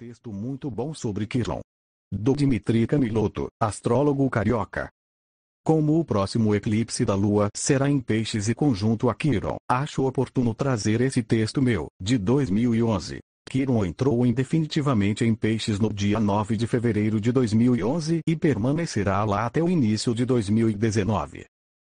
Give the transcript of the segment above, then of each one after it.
Texto muito bom sobre Quirón. Do Dimitri Camiloto, astrólogo carioca. Como o próximo eclipse da Lua será em Peixes e conjunto a Quirón, acho oportuno trazer esse texto meu, de 2011. Quirón entrou indefinitivamente em Peixes no dia 9 de fevereiro de 2011 e permanecerá lá até o início de 2019.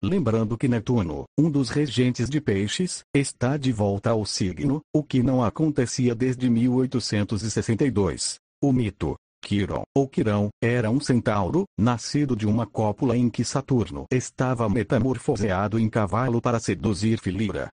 Lembrando que Netuno, um dos regentes de peixes, está de volta ao signo, o que não acontecia desde 1862. O mito, Quiron, ou Quirão, era um centauro, nascido de uma cópula em que Saturno estava metamorfoseado em cavalo para seduzir Filira.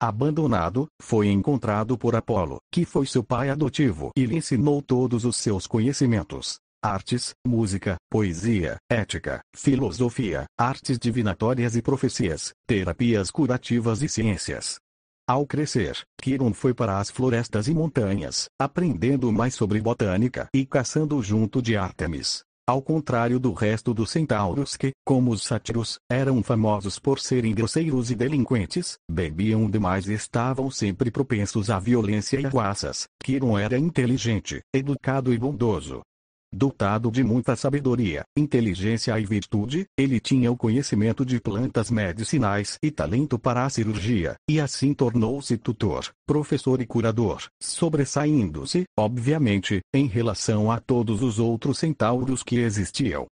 Abandonado, foi encontrado por Apolo, que foi seu pai adotivo e lhe ensinou todos os seus conhecimentos artes, música, poesia, ética, filosofia, artes divinatórias e profecias, terapias curativas e ciências. Ao crescer, Kiron foi para as florestas e montanhas, aprendendo mais sobre botânica e caçando junto de Artemis. Ao contrário do resto dos centauros que, como os sátiros, eram famosos por serem grosseiros e delinquentes, bebiam demais e estavam sempre propensos à violência e aguaças, Kiron era inteligente, educado e bondoso, Dotado de muita sabedoria, inteligência e virtude, ele tinha o conhecimento de plantas medicinais e talento para a cirurgia, e assim tornou-se tutor, professor e curador, sobressaindo-se, obviamente, em relação a todos os outros centauros que existiam.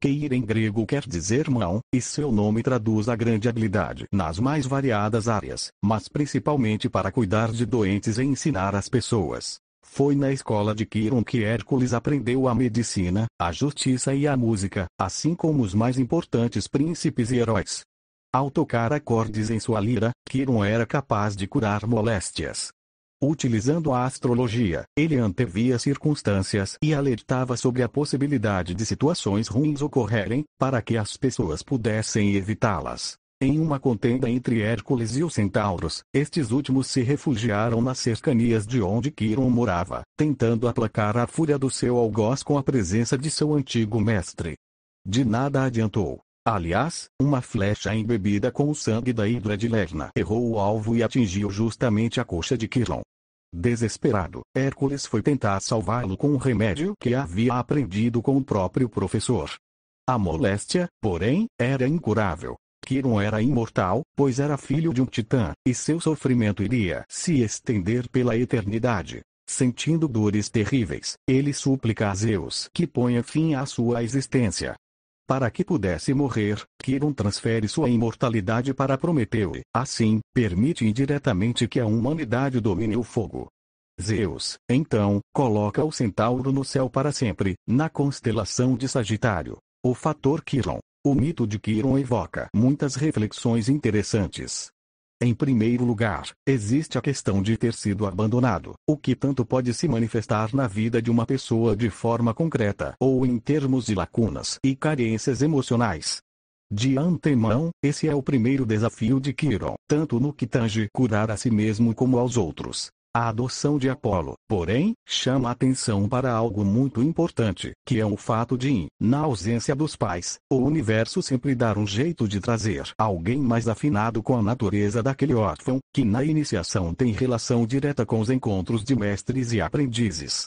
Keir em grego quer dizer mão, e seu nome traduz a grande habilidade nas mais variadas áreas, mas principalmente para cuidar de doentes e ensinar as pessoas. Foi na escola de Quiron que Hércules aprendeu a medicina, a justiça e a música, assim como os mais importantes príncipes e heróis. Ao tocar acordes em sua lira, Quiron era capaz de curar moléstias. Utilizando a astrologia, ele antevia circunstâncias e alertava sobre a possibilidade de situações ruins ocorrerem, para que as pessoas pudessem evitá-las. Em uma contenda entre Hércules e os centauros, estes últimos se refugiaram nas cercanias de onde Quirón morava, tentando aplacar a fúria do seu algoz com a presença de seu antigo mestre. De nada adiantou. Aliás, uma flecha embebida com o sangue da hidra de Lerna errou o alvo e atingiu justamente a coxa de Quirón. Desesperado, Hércules foi tentar salvá-lo com um remédio que havia aprendido com o próprio professor. A moléstia, porém, era incurável, Kiron era imortal, pois era filho de um titã, e seu sofrimento iria se estender pela eternidade. Sentindo dores terríveis, ele suplica a Zeus que ponha fim à sua existência. Para que pudesse morrer, Kiron transfere sua imortalidade para Prometeu e, assim, permite indiretamente que a humanidade domine o fogo. Zeus, então, coloca o centauro no céu para sempre, na constelação de Sagitário. O fator Quiron o mito de Quirón evoca muitas reflexões interessantes. Em primeiro lugar, existe a questão de ter sido abandonado, o que tanto pode se manifestar na vida de uma pessoa de forma concreta ou em termos de lacunas e carências emocionais. De antemão, esse é o primeiro desafio de Kiron, tanto no que tange curar a si mesmo como aos outros. A adoção de Apolo, porém, chama atenção para algo muito importante, que é o fato de, na ausência dos pais, o universo sempre dar um jeito de trazer alguém mais afinado com a natureza daquele órfão, que na iniciação tem relação direta com os encontros de mestres e aprendizes.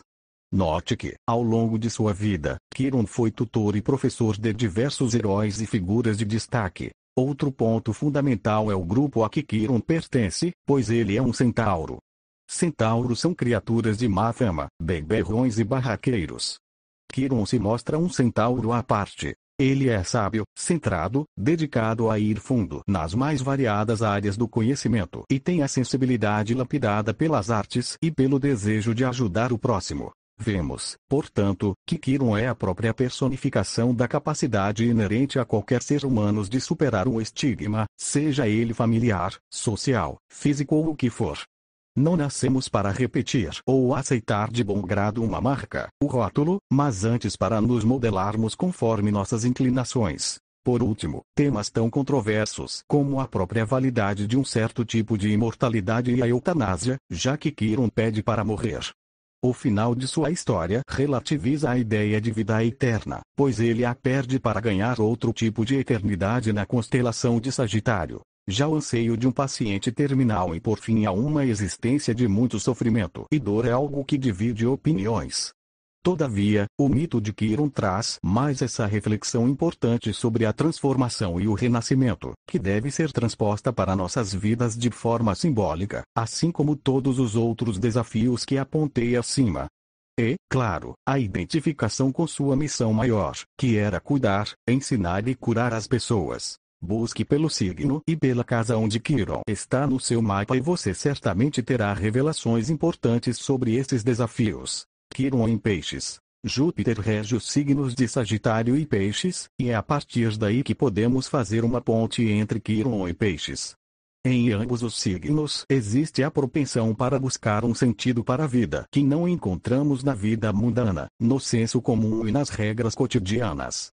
Note que, ao longo de sua vida, Kiron foi tutor e professor de diversos heróis e figuras de destaque, Outro ponto fundamental é o grupo a que Kiron pertence, pois ele é um centauro, Centauros são criaturas de má fama, beberrões e barraqueiros. Kiron se mostra um centauro à parte. Ele é sábio, centrado, dedicado a ir fundo nas mais variadas áreas do conhecimento e tem a sensibilidade lapidada pelas artes e pelo desejo de ajudar o próximo. Vemos, portanto, que Kiron é a própria personificação da capacidade inerente a qualquer ser humano de superar o estigma, seja ele familiar, social, físico ou o que for. Não nascemos para repetir ou aceitar de bom grado uma marca, o rótulo, mas antes para nos modelarmos conforme nossas inclinações. Por último, temas tão controversos como a própria validade de um certo tipo de imortalidade e a eutanásia, já que Kiron pede para morrer. O final de sua história relativiza a ideia de vida eterna, pois ele a perde para ganhar outro tipo de eternidade na constelação de Sagitário. Já o anseio de um paciente terminal e por fim a uma existência de muito sofrimento e dor é algo que divide opiniões. Todavia, o mito de Kiron traz mais essa reflexão importante sobre a transformação e o renascimento, que deve ser transposta para nossas vidas de forma simbólica, assim como todos os outros desafios que apontei acima. E, claro, a identificação com sua missão maior, que era cuidar, ensinar e curar as pessoas. Busque pelo signo e pela casa onde Quiron está no seu mapa e você certamente terá revelações importantes sobre esses desafios. Quiron em Peixes. Júpiter rege os signos de Sagitário e Peixes, e é a partir daí que podemos fazer uma ponte entre Quiron e Peixes. Em ambos os signos existe a propensão para buscar um sentido para a vida que não encontramos na vida mundana, no senso comum e nas regras cotidianas.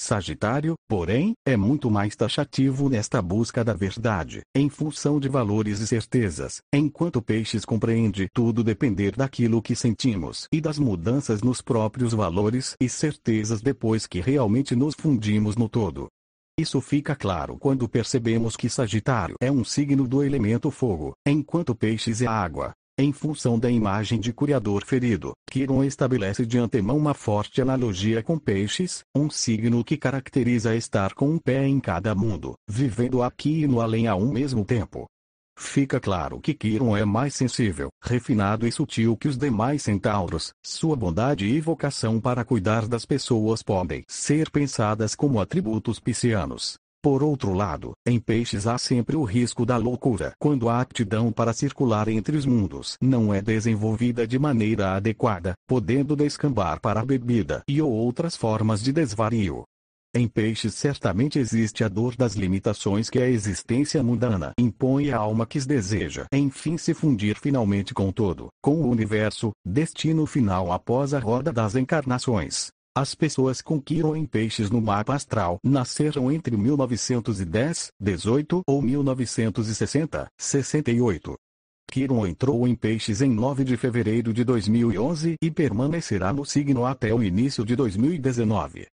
Sagitário, porém, é muito mais taxativo nesta busca da verdade, em função de valores e certezas, enquanto Peixes compreende tudo depender daquilo que sentimos e das mudanças nos próprios valores e certezas depois que realmente nos fundimos no todo. Isso fica claro quando percebemos que Sagitário é um signo do elemento fogo, enquanto Peixes é água, em função da imagem de curador ferido, Quiron estabelece de antemão uma forte analogia com peixes, um signo que caracteriza estar com um pé em cada mundo, vivendo aqui e no além a um mesmo tempo. Fica claro que Quiron é mais sensível, refinado e sutil que os demais centauros. Sua bondade e vocação para cuidar das pessoas podem ser pensadas como atributos piscianos, por outro lado, em peixes há sempre o risco da loucura quando a aptidão para circular entre os mundos não é desenvolvida de maneira adequada, podendo descambar para a bebida e ou outras formas de desvario. Em peixes certamente existe a dor das limitações que a existência mundana impõe à alma que deseja enfim se fundir finalmente com todo, com o universo, destino final após a roda das encarnações. As pessoas com Quiron em peixes no mapa astral nasceram entre 1910, 18 ou 1960, 68. Quiron entrou em peixes em 9 de fevereiro de 2011 e permanecerá no signo até o início de 2019.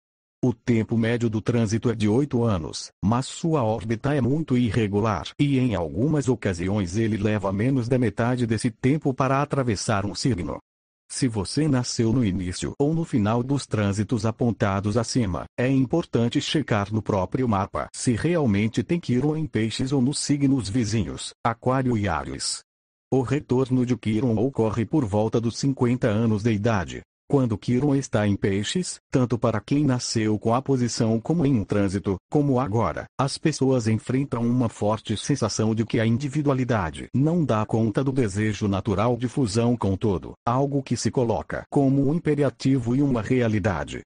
O tempo médio do trânsito é de 8 anos, mas sua órbita é muito irregular e em algumas ocasiões ele leva menos da metade desse tempo para atravessar um signo. Se você nasceu no início ou no final dos trânsitos apontados acima, é importante checar no próprio mapa se realmente tem Quiron em peixes ou nos signos vizinhos, Aquário e Ares. O retorno de Quiron ocorre por volta dos 50 anos de idade, quando Quiron está em peixes, tanto para quem nasceu com a posição como em um trânsito, como agora, as pessoas enfrentam uma forte sensação de que a individualidade não dá conta do desejo natural de fusão com todo, algo que se coloca como um imperativo e uma realidade.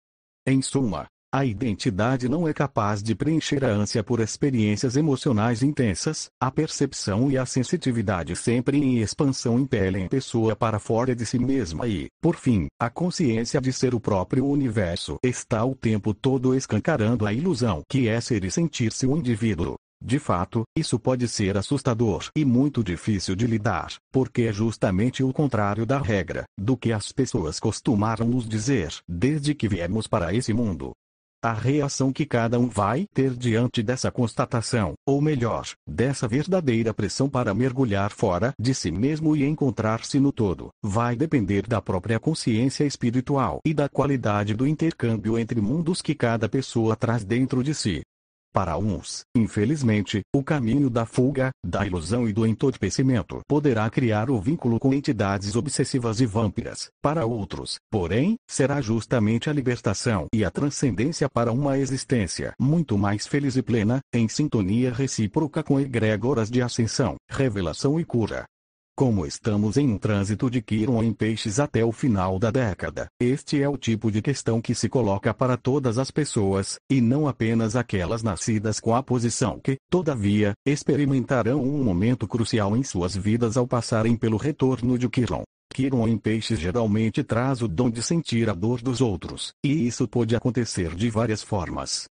Em suma, a identidade não é capaz de preencher a ânsia por experiências emocionais intensas, a percepção e a sensitividade sempre em expansão impelem a pessoa para fora de si mesma e, por fim, a consciência de ser o próprio universo está o tempo todo escancarando a ilusão que é ser e sentir-se um indivíduo. De fato, isso pode ser assustador e muito difícil de lidar, porque é justamente o contrário da regra, do que as pessoas costumaram nos dizer desde que viemos para esse mundo a reação que cada um vai ter diante dessa constatação, ou melhor, dessa verdadeira pressão para mergulhar fora de si mesmo e encontrar-se no todo, vai depender da própria consciência espiritual e da qualidade do intercâmbio entre mundos que cada pessoa traz dentro de si. Para uns, infelizmente, o caminho da fuga, da ilusão e do entorpecimento poderá criar o vínculo com entidades obsessivas e vampiras. Para outros, porém, será justamente a libertação e a transcendência para uma existência muito mais feliz e plena, em sintonia recíproca com egrégoras de ascensão, revelação e cura. Como estamos em um trânsito de Quiron em peixes até o final da década, este é o tipo de questão que se coloca para todas as pessoas, e não apenas aquelas nascidas com a posição que, todavia, experimentarão um momento crucial em suas vidas ao passarem pelo retorno de Quiron. Quiron em peixes geralmente traz o dom de sentir a dor dos outros, e isso pode acontecer de várias formas.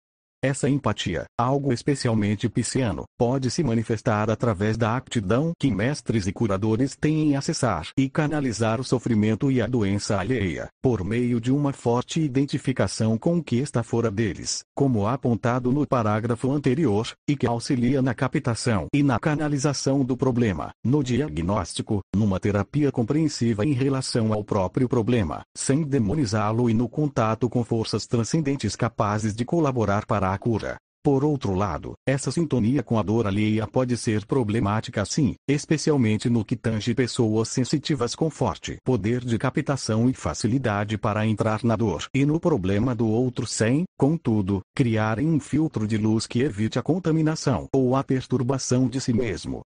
Essa empatia, algo especialmente pisciano, pode se manifestar através da aptidão que mestres e curadores têm em acessar e canalizar o sofrimento e a doença alheia, por meio de uma forte identificação com o que está fora deles, como apontado no parágrafo anterior, e que auxilia na captação e na canalização do problema, no diagnóstico, numa terapia compreensiva em relação ao próprio problema, sem demonizá-lo e no contato com forças transcendentes capazes de colaborar para a cura. Por outro lado, essa sintonia com a dor alheia pode ser problemática sim, especialmente no que tange pessoas sensitivas com forte poder de captação e facilidade para entrar na dor e no problema do outro sem, contudo, criarem um filtro de luz que evite a contaminação ou a perturbação de si mesmo.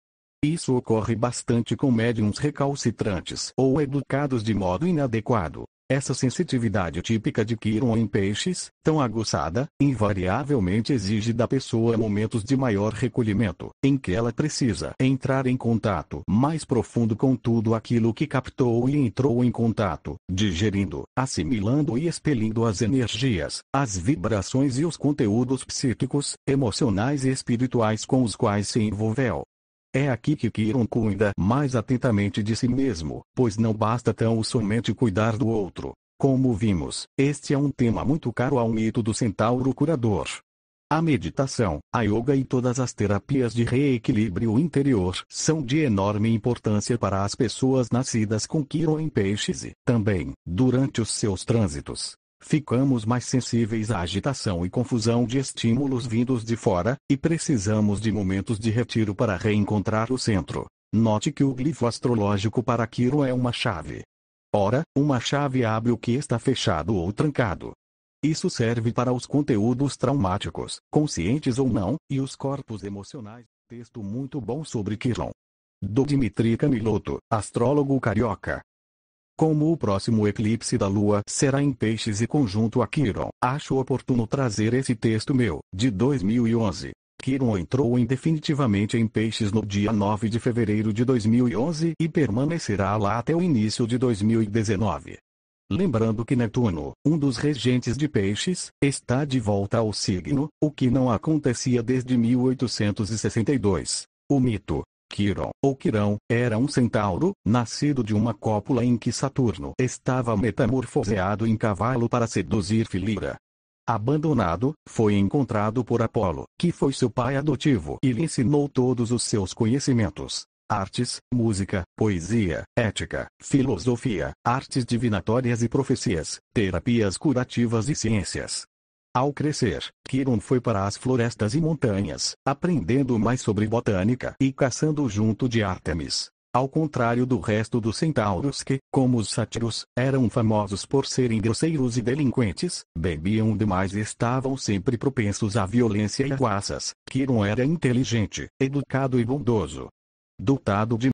Isso ocorre bastante com médiums recalcitrantes ou educados de modo inadequado, essa sensitividade típica de Kiron em peixes, tão aguçada, invariavelmente exige da pessoa momentos de maior recolhimento, em que ela precisa entrar em contato mais profundo com tudo aquilo que captou e entrou em contato, digerindo, assimilando e expelindo as energias, as vibrações e os conteúdos psíquicos, emocionais e espirituais com os quais se envolveu. É aqui que Kiron cuida mais atentamente de si mesmo, pois não basta tão somente cuidar do outro. Como vimos, este é um tema muito caro ao mito do centauro curador. A meditação, a yoga e todas as terapias de reequilíbrio interior são de enorme importância para as pessoas nascidas com Kiron em peixes e, também, durante os seus trânsitos, ficamos mais sensíveis à agitação e confusão de estímulos vindos de fora, e precisamos de momentos de retiro para reencontrar o centro. Note que o glifo astrológico para Quiro é uma chave. Ora, uma chave abre o que está fechado ou trancado. Isso serve para os conteúdos traumáticos, conscientes ou não, e os corpos emocionais. Texto muito bom sobre Quiron. Do Dimitri Camiloto, astrólogo carioca. Como o próximo eclipse da Lua será em Peixes e conjunto a Quiron, acho oportuno trazer esse texto meu, de 2011. Quiron entrou indefinitivamente em Peixes no dia 9 de fevereiro de 2011 e permanecerá lá até o início de 2019. Lembrando que Netuno, um dos regentes de Peixes, está de volta ao signo, o que não acontecia desde 1862. O mito Quiron, ou Quirão, era um centauro, nascido de uma cópula em que Saturno estava metamorfoseado em cavalo para seduzir Filira. Abandonado, foi encontrado por Apolo, que foi seu pai adotivo e lhe ensinou todos os seus conhecimentos. Artes, música, poesia, ética, filosofia, artes divinatórias e profecias, terapias curativas e ciências. Ao crescer, Kiron foi para as florestas e montanhas, aprendendo mais sobre botânica e caçando junto de Artemis. Ao contrário do resto dos centauros que, como os sátiros, eram famosos por serem grosseiros e delinquentes, bebiam demais e estavam sempre propensos à violência e a guaças, Quiron era inteligente, educado e bondoso. Dotado de